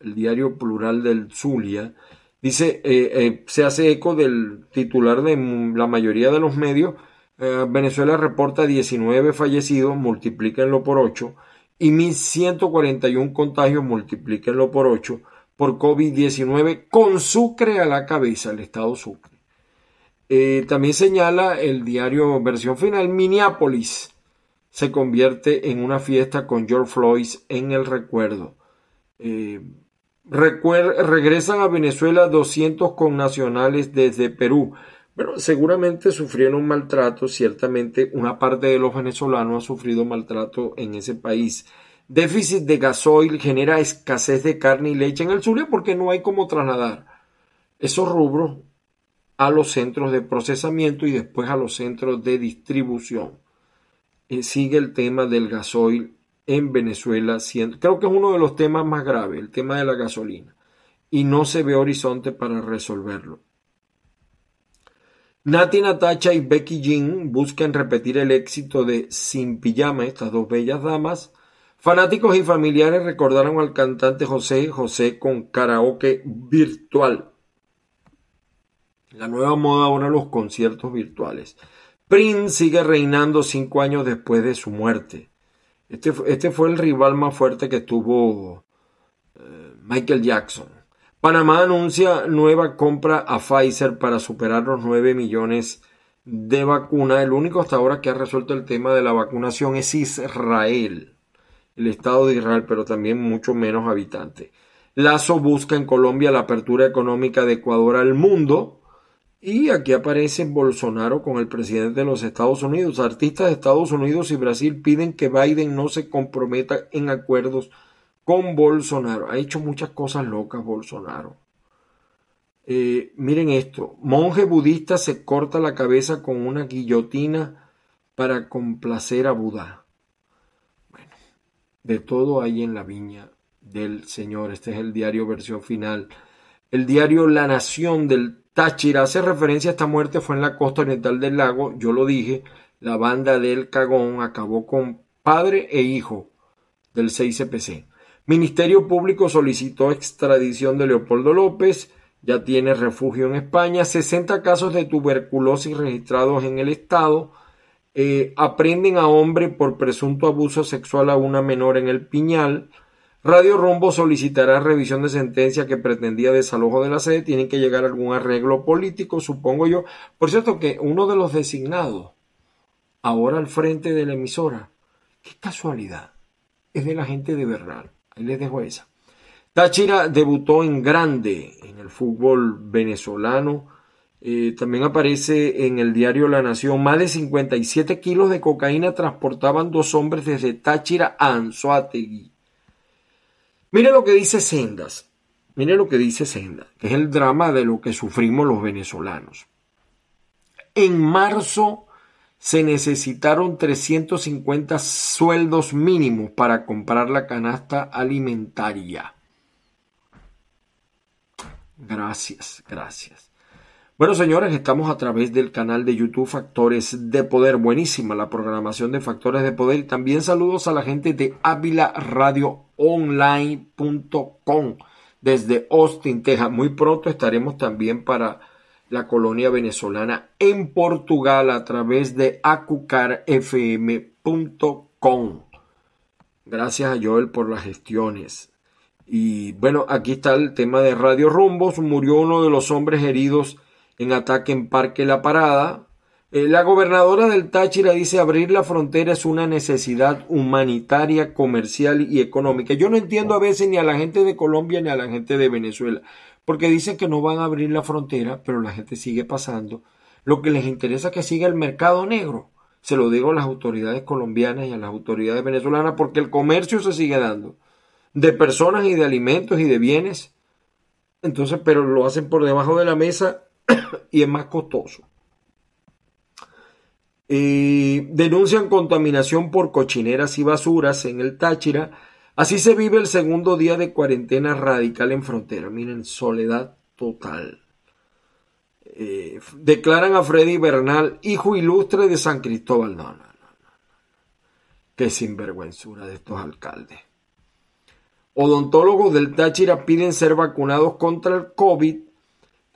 el diario plural del Zulia, Dice, eh, eh, se hace eco del titular de la mayoría de los medios, eh, Venezuela reporta 19 fallecidos, multiplíquenlo por 8, y 1.141 contagios, multiplíquenlo por 8, por COVID-19, con Sucre a la cabeza, el estado Sucre. también señala el diario Versión Final, Minneapolis se convierte en una fiesta con George Floyd en el recuerdo regresan a Venezuela 200 connacionales desde Perú. Bueno, seguramente sufrieron maltrato, ciertamente una parte de los venezolanos ha sufrido maltrato en ese país. Déficit de gasoil genera escasez de carne y leche en el sur porque no hay como trasladar esos rubros a los centros de procesamiento y después a los centros de distribución. Eh, sigue el tema del gasoil en Venezuela, creo que es uno de los temas más graves, el tema de la gasolina, y no se ve horizonte para resolverlo. Nati Natacha y Becky Jean buscan repetir el éxito de Sin Pijama, estas dos bellas damas. Fanáticos y familiares recordaron al cantante José José con karaoke virtual. La nueva moda ahora los conciertos virtuales. Prince sigue reinando cinco años después de su muerte. Este, este, fue el rival más fuerte que tuvo eh, Michael Jackson. Panamá anuncia nueva compra a Pfizer para superar los 9 millones de vacunas. El único hasta ahora que ha resuelto el tema de la vacunación es Israel, el Estado de Israel, pero también mucho menos habitantes. Lazo busca en Colombia la apertura económica de Ecuador al mundo. Y aquí aparece Bolsonaro con el presidente de los Estados Unidos. Artistas de Estados Unidos y Brasil piden que Biden no se comprometa en acuerdos con Bolsonaro. Ha hecho muchas cosas locas Bolsonaro. Eh, miren esto, monje budista se corta la cabeza con una guillotina para complacer a Buda. Bueno, de todo hay en la viña del Señor. Este es el diario versión final. El diario La Nación del Táchira hace referencia a esta muerte fue en la costa oriental del lago, yo lo dije, la banda del Cagón acabó con padre e hijo del 6CPC. Ministerio Público solicitó extradición de Leopoldo López, ya tiene refugio en España, 60 casos de tuberculosis registrados en el Estado, eh, aprenden a hombre por presunto abuso sexual a una menor en el Piñal, Radio Rumbo solicitará revisión de sentencia que pretendía desalojo de la sede. Tienen que llegar a algún arreglo político, supongo yo. Por cierto, que uno de los designados, ahora al frente de la emisora, qué casualidad, es de la gente de Bernal. Ahí les dejo esa. Táchira debutó en grande en el fútbol venezolano. Eh, también aparece en el diario La Nación, más de 57 kilos de cocaína transportaban dos hombres desde Táchira a Anzuategui. Mire lo que dice Sendas. Mire lo que dice Sendas, es el drama de lo que sufrimos los venezolanos. En marzo se necesitaron 350 sueldos mínimos para comprar la canasta alimentaria. Gracias, gracias. Bueno, señores, estamos a través del canal de YouTube Factores de Poder. Buenísima la programación de Factores de Poder. Y también saludos a la gente de Ávila Radio Online.com. desde Austin, Texas. Muy pronto estaremos también para la colonia venezolana en Portugal a través de acucarfm.com. Gracias a Joel por las gestiones. Y bueno, aquí está el tema de Radio Rumbos. Murió uno de los hombres heridos en ataque en Parque La Parada. Eh, la gobernadora del Táchira dice abrir la frontera es una necesidad humanitaria, comercial y económica. Yo no entiendo a veces ni a la gente de Colombia ni a la gente de Venezuela, porque dicen que no van a abrir la frontera, pero la gente sigue pasando. Lo que les interesa es que siga el mercado negro. Se lo digo a las autoridades colombianas y a las autoridades venezolanas, porque el comercio se sigue dando de personas y de alimentos y de bienes. Entonces, pero lo hacen por debajo de la mesa [coughs] y es más costoso. denuncian contaminación por cochineras y basuras en el Táchira. Así se vive el segundo día de cuarentena radical en frontera. Miren, soledad total. Eh, declaran a Freddy Bernal hijo ilustre de San Cristóbal. No, no, no, no. Qué sinvergüenzura de estos alcaldes. Odontólogos del Táchira piden ser vacunados contra el COVID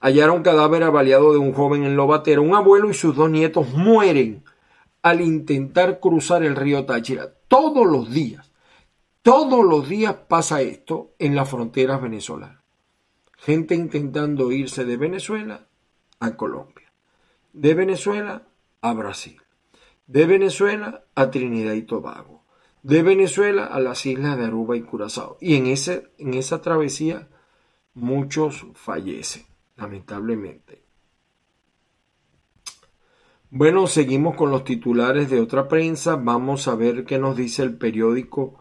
hallaron cadáver avaliado de un joven en Lobatera. Un abuelo y sus dos nietos mueren al intentar cruzar el río Táchira. Todos los días, todos los días pasa esto en las fronteras venezolanas. Gente intentando irse de Venezuela a Colombia, de Venezuela a Brasil, de Venezuela a Trinidad y Tobago, de Venezuela a las islas de Aruba y Curazao. Y en, ese, en esa travesía muchos fallecen lamentablemente. Bueno, seguimos con los titulares de otra prensa. Vamos a ver qué nos dice el periódico,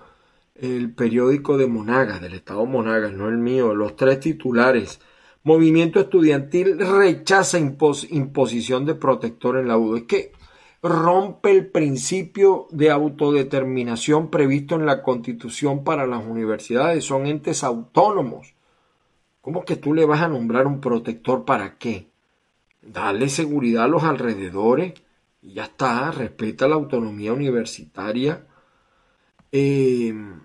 el periódico de Monagas, del Estado Monagas, no el mío. Los tres titulares. Movimiento estudiantil rechaza imposición de protector en la UDO. Es que rompe el principio de autodeterminación previsto en la Constitución para las universidades. Son entes autónomos ¿Cómo que tú le vas a nombrar un protector para qué? Dale seguridad a los alrededores y ya está, respeta la autonomía universitaria. Em,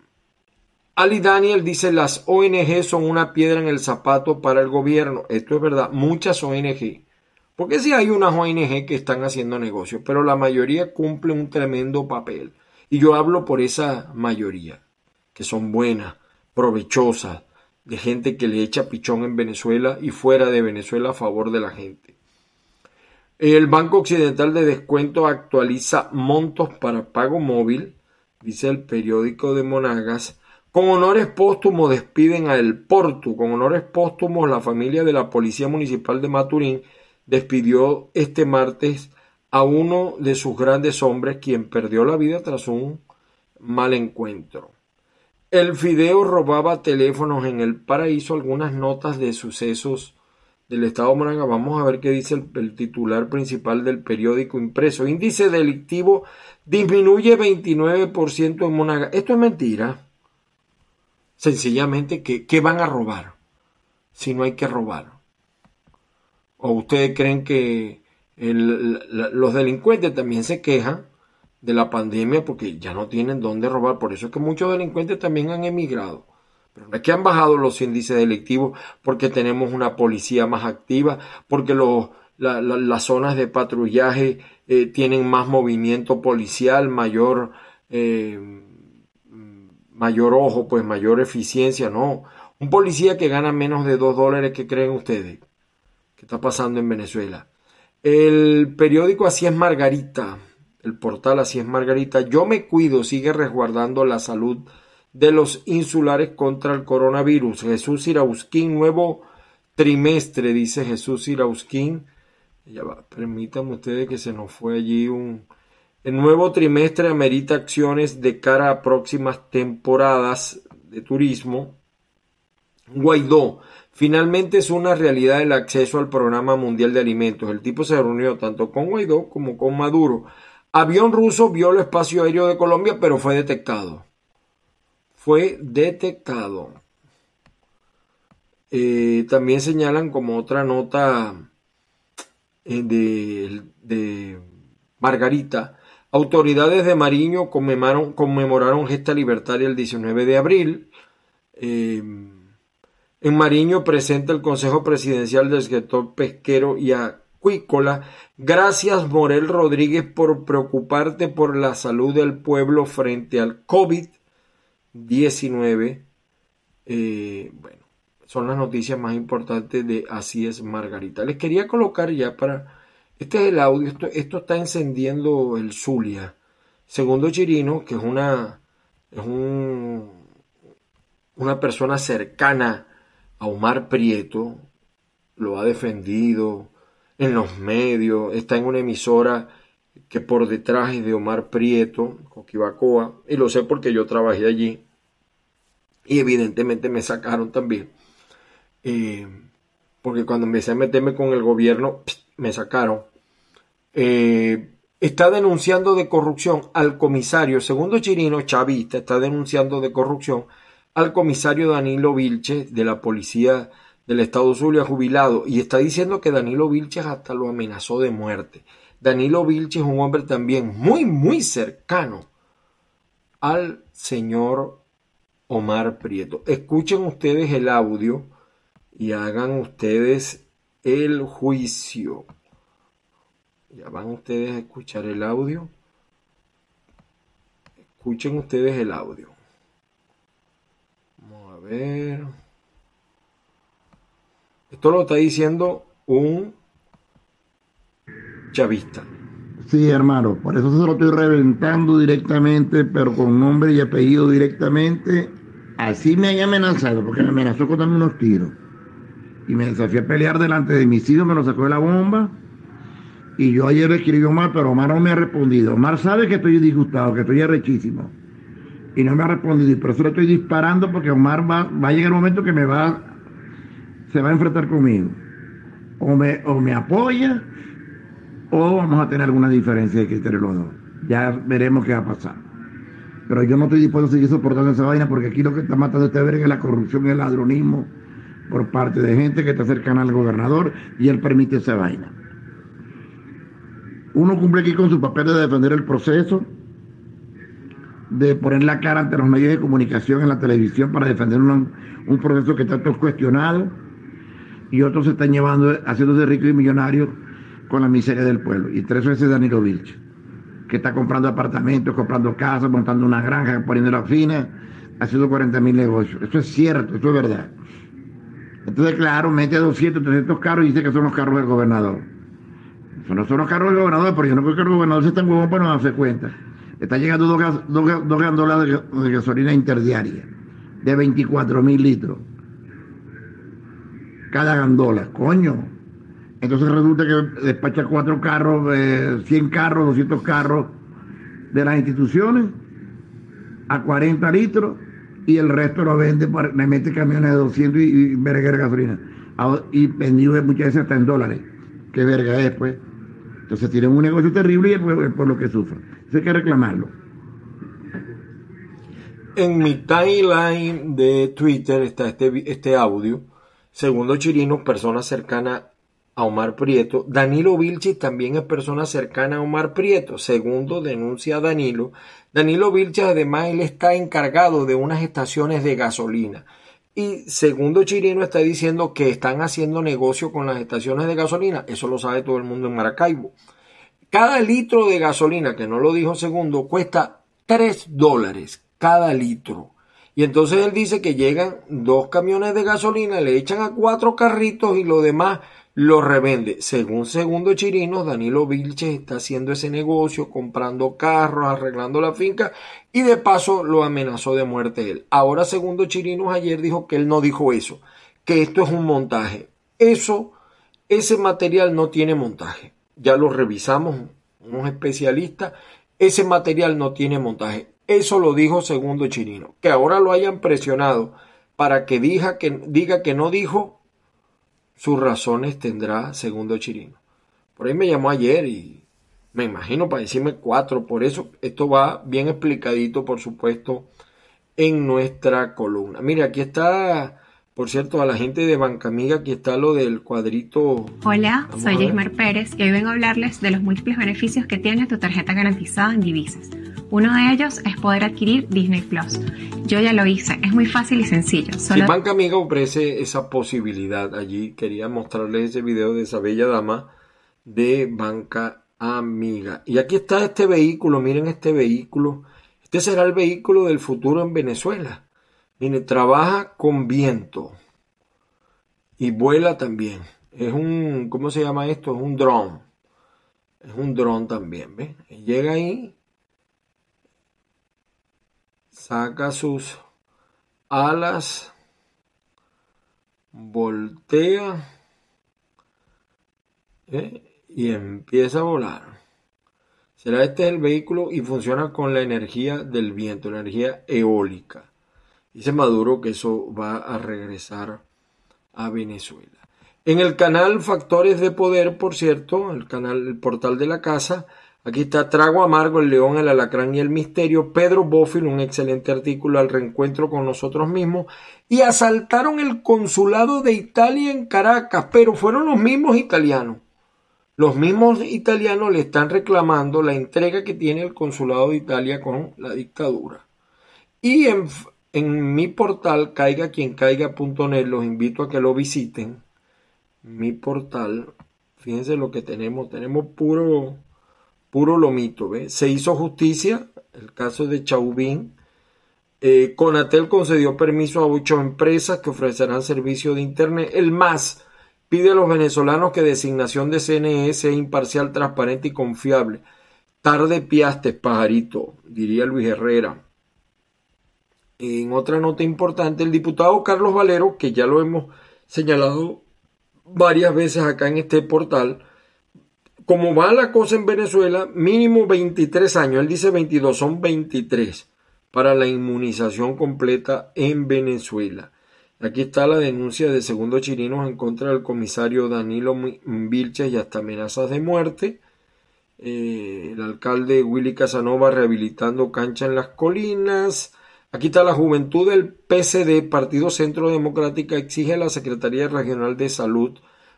Ali Daniel dice, las ONG son una piedra en el zapato para el gobierno. Esto es verdad, muchas ONG. Porque si hay unas ONG que están haciendo negocios, pero la mayoría cumple un tremendo papel. Y yo hablo por esa mayoría, que son buenas, provechosas, de gente que le echa pichón en Venezuela y fuera de Venezuela a favor de la gente. El Banco Occidental de Descuento actualiza montos para pago móvil, dice el periódico de Monagas. Con honores póstumos despiden a El Porto. Con honores póstumos, la familia de la Policía Municipal de Maturín despidió este martes a uno de sus grandes hombres, quien perdió la vida tras un mal encuentro. El fideo robaba teléfonos en el paraíso, algunas notas de sucesos del Estado de Monaga. Vamos a ver qué dice el, titular principal del periódico impreso. Índice delictivo disminuye 29% en Monaga. Esto es mentira. Sencillamente, ¿qué, van a robar? Si no hay que robar. ¿O ustedes creen que los delincuentes también se quejan de la pandemia porque ya no tienen dónde robar. Por eso es que muchos delincuentes también han emigrado. Pero no es que han bajado los índices delictivos porque tenemos una policía más activa, porque las zonas de patrullaje eh, tienen más movimiento policial, mayor, eh, mayor ojo, pues mayor eficiencia. No, un policía que gana menos de dos dólares, ¿qué creen ustedes? ¿Qué está pasando en Venezuela? El periódico Así es Margarita el portal Así es Margarita, Yo me cuido sigue resguardando la salud de los insulares contra el coronavirus. Jesús Irausquín, nuevo trimestre, dice Jesús Irausquín. Ya permítanme ustedes que se nos fue allí un... El nuevo trimestre amerita acciones de cara a próximas temporadas de turismo. Guaidó, Finalmente es una realidad el acceso al programa mundial de alimentos. El tipo se reunió tanto con Guaidó como con Maduro. Avión ruso vio el espacio aéreo de Colombia, pero fue detectado. Fue detectado. Eh, también señalan como otra nota eh, de, Margarita, autoridades de Mariño conmemoraron, conmemoraron gesta libertaria el 19 de abril. Eh, en Mariño presenta el Consejo Presidencial del Sector Pesquero y a Gracias, Morel Rodríguez, por preocuparte por la salud del pueblo frente al COVID-19. Eh, bueno, son las noticias más importantes de Así es Margarita. Les quería colocar ya para... Este es el audio, esto, esto está encendiendo el Zulia. Segundo Chirino, que es una... Es un, una persona cercana a Omar Prieto, lo ha defendido, en los medios, está en una emisora que por detrás es de Omar Prieto, Coquivacoa. y lo sé porque yo trabajé allí, y evidentemente me sacaron también, eh, porque cuando empecé a meterme con el gobierno, me sacaron. Eh, está denunciando de corrupción al comisario, segundo Chirino, chavista, está denunciando de corrupción al comisario Danilo Vilches de la Policía del Estado Zulia jubilado y está diciendo que Danilo Vilches hasta lo amenazó de muerte. Danilo Vilches es un hombre también muy, muy cercano al señor Omar Prieto. Escuchen ustedes el audio y hagan ustedes el juicio. Ya van ustedes a escuchar el audio. Escuchen ustedes el audio. Vamos a ver. Esto lo está diciendo un chavista. Sí, hermano, por eso se lo estoy reventando directamente, pero con nombre y apellido directamente. Así me haya amenazado, porque me amenazó con darme unos tiros. Y me desafió a pelear delante de mis hijos, me lo sacó de la bomba. Y yo ayer le escribí a Omar, pero Omar no me ha respondido. Omar sabe que estoy disgustado, que estoy arrechísimo. Y no me ha respondido. Y por eso le estoy disparando, porque Omar va, va a llegar el momento que me va se va a enfrentar conmigo. O me, o me apoya o vamos a tener alguna diferencia de los dos. Ya veremos qué va a pasar. Pero yo no estoy dispuesto a seguir soportando esa vaina porque aquí lo que está matando este verga es la corrupción y el ladronismo por parte de gente que está cercana al gobernador y él permite esa vaina. Uno cumple aquí con su papel de defender el proceso, de poner la cara ante los medios de comunicación en la televisión para defender un, proceso que está todo cuestionado y otros se están llevando, haciéndose ricos y millonarios con la miseria del pueblo. Y tres veces Danilo Vilch, que está comprando apartamentos, comprando casas, montando una granja, poniendo la fina, haciendo 40 mil negocios. Eso es cierto, eso es verdad. Entonces, claro, mete 200, 300 carros y dice que son los carros del gobernador. Eso no son los carros del gobernador, pero yo no creo que el gobernador sea tan huevón para no darse cuenta. están llegando dos, gandolas de, de gasolina interdiaria de 24 mil litros cada gandola, coño. Entonces resulta que despacha cuatro carros, eh, ...cien 100 carros, 200 carros de las instituciones a 40 litros y el resto lo vende, le mete camiones de 200 y, verga de gasolina. Y vendido muchas veces hasta en dólares. Qué verga es, pues. Entonces tienen un negocio terrible y es por, lo que sufren. Eso hay que reclamarlo. En mi timeline de Twitter está este, este audio Segundo Chirino, persona cercana a Omar Prieto. Danilo Vilches también es persona cercana a Omar Prieto. Segundo, denuncia a Danilo. Danilo Vilches además él está encargado de unas estaciones de gasolina. Y segundo Chirino está diciendo que están haciendo negocio con las estaciones de gasolina. Eso lo sabe todo el mundo en Maracaibo. Cada litro de gasolina, que no lo dijo segundo, cuesta 3 dólares cada litro. Y entonces él dice que llegan dos camiones de gasolina, le echan a cuatro carritos y lo demás lo revende. Según Segundo Chirinos, Danilo Vilches está haciendo ese negocio, comprando carros, arreglando la finca y de paso lo amenazó de muerte él. Ahora Segundo Chirinos ayer dijo que él no dijo eso, que esto es un montaje. Eso, ese material no tiene montaje. Ya lo revisamos unos especialistas. Ese material no tiene montaje. Eso lo dijo segundo Chirino. Que ahora lo hayan presionado para que diga que, no dijo, sus razones tendrá segundo Chirino. Por ahí me llamó ayer y me imagino para decirme cuatro. Por eso esto va bien explicadito, por supuesto, en nuestra columna. mira aquí está, por cierto, a la gente de Banca Amiga aquí está lo del cuadrito. Hola, soy Jaismar Pérez y hoy vengo a hablarles de los múltiples beneficios que tiene tu tarjeta garantizada en divisas. Uno de ellos es poder adquirir Disney Plus. Yo ya lo hice, es muy fácil y sencillo. Banca Amiga ofrece esa posibilidad. Allí quería mostrarles ese video de esa bella dama de Banca Amiga. Y aquí está este vehículo, miren este vehículo. Este será el vehículo del futuro en Venezuela. Miren, trabaja con viento y vuela también. Es un, ¿cómo se llama esto? Es un dron. Es un dron también, ¿ves? Llega ahí saca sus alas, voltea eh, y empieza a volar. Será este el vehículo y funciona con la energía del viento, la energía eólica. Dice Maduro que eso va a regresar a Venezuela. En el canal Factores de Poder, por cierto, el canal, el portal de la casa, Aquí está Trago Amargo, El León, El Alacrán y El Misterio. Pedro Bofill, un excelente artículo al reencuentro con nosotros mismos. Y asaltaron el consulado de Italia en Caracas, pero fueron los mismos italianos. Los mismos italianos le están reclamando la entrega que tiene el consulado de Italia con la dictadura. Y en, en mi portal, caiga quien caiga.net, los invito a que lo visiten. Mi portal, fíjense lo que tenemos, tenemos puro puro lomito. ¿ves? Se hizo justicia, el caso de Chauvin. Eh, Conatel concedió permiso a ocho empresas que ofrecerán servicio de Internet. El MAS pide a los venezolanos que designación de CNE sea imparcial, transparente y confiable. Tarde piastes, pajarito, diría Luis Herrera. En otra nota importante, el diputado Carlos Valero, que ya lo hemos señalado varias veces acá en este portal, como va la cosa en Venezuela, mínimo 23 años, él dice 22, son 23 para la inmunización completa en Venezuela. Aquí está la denuncia de Segundo Chirinos en contra del comisario Danilo Vilches y hasta amenazas de muerte. Eh, el alcalde Willy Casanova rehabilitando cancha en las colinas. Aquí está la juventud del PCD Partido Centro Democrático exige a la Secretaría Regional de Salud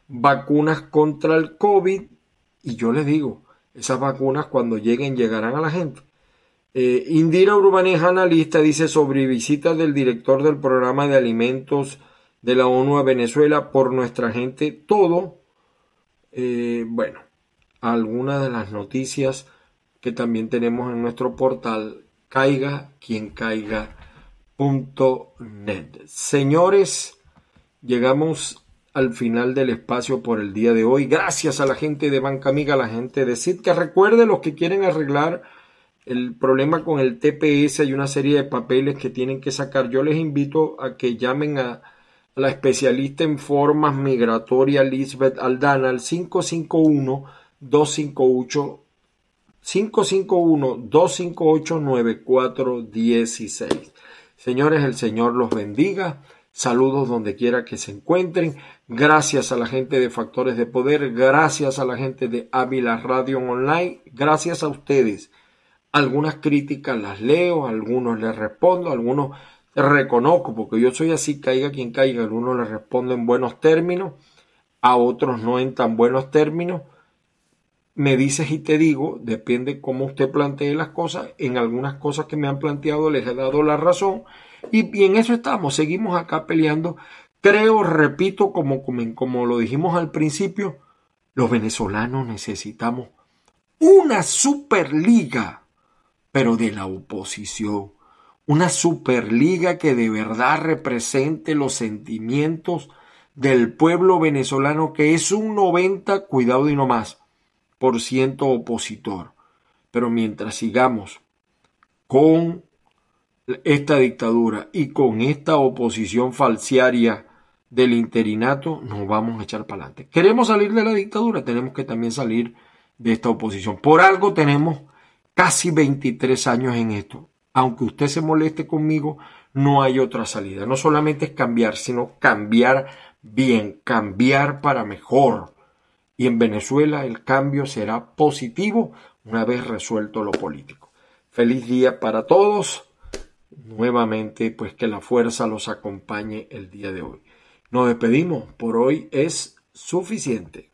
vacunas contra el COVID y yo les digo, esas vacunas cuando lleguen llegarán a la gente. Eh, Indira Urbanes analista, dice sobre visitas del director del programa de alimentos de la ONU a Venezuela por nuestra gente, todo, eh, bueno, algunas de las noticias que también tenemos en nuestro portal, caiga quien net. Señores, llegamos al final del espacio por el día de hoy. Gracias a la gente de Banca Amiga, la gente de CITCA, que recuerde los que quieren arreglar el problema con el TPS, hay una serie de papeles que tienen que sacar. Yo les invito a que llamen a, la especialista en formas migratorias, Lisbeth Aldana, al 551-258. 551-258-9416. Señores, el Señor los bendiga. Saludos donde quiera que se encuentren. Gracias a la gente de Factores de Poder, gracias a la gente de Ávila Radio Online, gracias a ustedes. Algunas críticas las leo, algunos les respondo, algunos reconozco, porque yo soy así, caiga quien caiga, algunos les respondo en buenos términos, a otros no en tan buenos términos. Me dices y te digo, depende cómo usted plantee las cosas, en algunas cosas que me han planteado les he dado la razón y, en eso estamos, seguimos acá peleando. Creo, repito, como, como lo dijimos al principio, los venezolanos necesitamos una superliga, pero de la oposición. Una superliga que de verdad represente los sentimientos del pueblo venezolano, que es un 90, cuidado y no más, por ciento opositor. Pero mientras sigamos con esta dictadura y con esta oposición falciaria del interinato, nos vamos a echar para adelante. ¿Queremos salir de la dictadura? Tenemos que también salir de esta oposición. Por algo tenemos casi 23 años en esto. Aunque usted se moleste conmigo, no hay otra salida. No solamente es cambiar, sino cambiar bien, cambiar para mejor. Y en Venezuela el cambio será positivo una vez resuelto lo político. Feliz día para todos nuevamente, pues que la fuerza los acompañe el día de hoy. Nos despedimos, por hoy es suficiente.